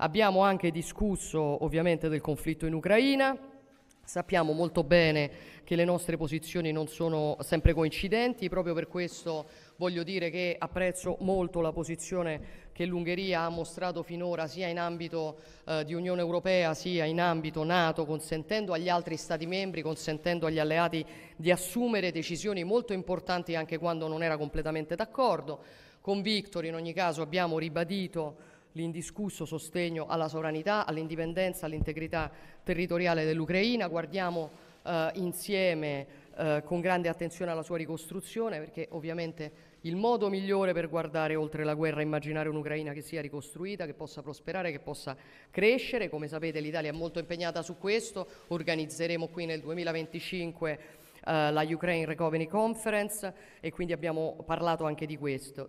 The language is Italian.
Abbiamo anche discusso ovviamente del conflitto in Ucraina, Sappiamo molto bene che le nostre posizioni non sono sempre coincidenti, proprio per questo voglio dire che apprezzo molto la posizione che l'Ungheria ha mostrato finora sia in ambito eh, di Unione Europea sia in ambito Nato, consentendo agli altri Stati membri, consentendo agli alleati di assumere decisioni molto importanti anche quando non era completamente d'accordo. Con Victor in ogni caso abbiamo ribadito l'indiscusso sostegno alla sovranità, all'indipendenza, all'integrità territoriale dell'Ucraina. Guardiamo eh, insieme eh, con grande attenzione alla sua ricostruzione perché ovviamente il modo migliore per guardare oltre la guerra è immaginare un'Ucraina che sia ricostruita, che possa prosperare, che possa crescere. Come sapete l'Italia è molto impegnata su questo, organizzeremo qui nel 2025 eh, la Ukraine Recovery Conference e quindi abbiamo parlato anche di questo.